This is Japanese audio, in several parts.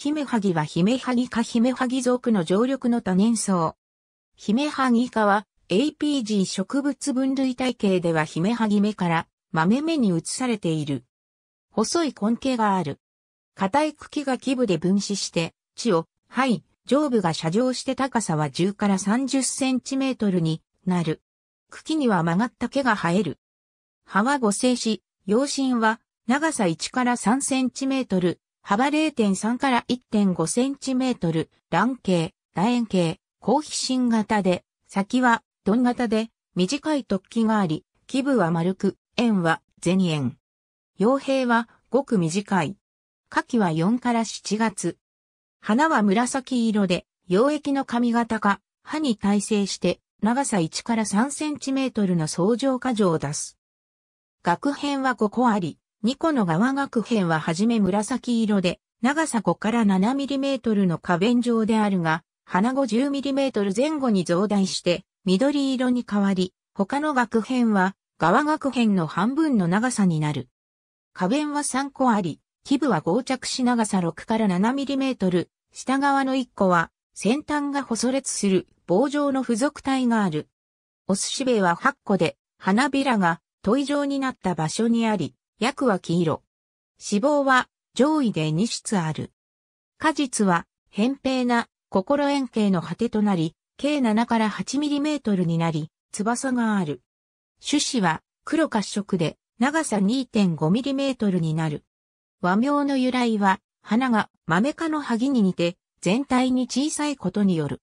ヒメハギはヒメハギ科ヒメハギ属の常緑の多年草。ヒメハギ科は APG 植物分類体系ではヒメハギ目から豆目に移されている。細い根茎がある。硬い茎が基部で分子して、地を、肺、上部が射状して高さは10から30センチメートルになる。茎には曲がった毛が生える。葉は五星し、葉身は長さ1から3センチメートル、幅0.3から1.5センチメートル、卵形、楕円形、高皮信型で、先は鈍型で、短い突起があり、基部は丸く、円は全円。傭兵はごく短い。夏季は4から7月。花は紫色で、溶液の髪型か、歯に耐性して、長さ1から3センチメートルの相乗過剰を出す。学編は5個あり、二個の側学編ははじめ紫色で、長さ5から 7mm の花弁状であるが、花後 10mm 前後に増大して緑色に変わり、他の学編は側学編の半分の長さになる。花弁は3個あり、基部は合着し長さ6から 7mm、下側の1個は先端が細裂する棒状の付属体がある。お寿司べは8個で、花びらが問い状になった場所にあり、薬は黄色。脂肪は上位で2質ある。果実は、扁平な、心円形の果てとなり、計7から 8mm になり、翼がある。種子は黒褐色で長さ 2.5mm になる。和名の由来は花が豆科の萩に似て全体に小さいことによる。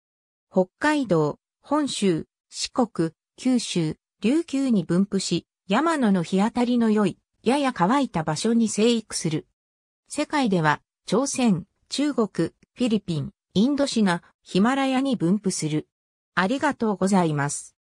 北海道、本州、四国、九州、琉球に分布し、山野の日当たりの良いやや乾いた場所に生育する。世界では、朝鮮、中国、フィリピン、インドシナ、ヒマラヤに分布する。ありがとうございます。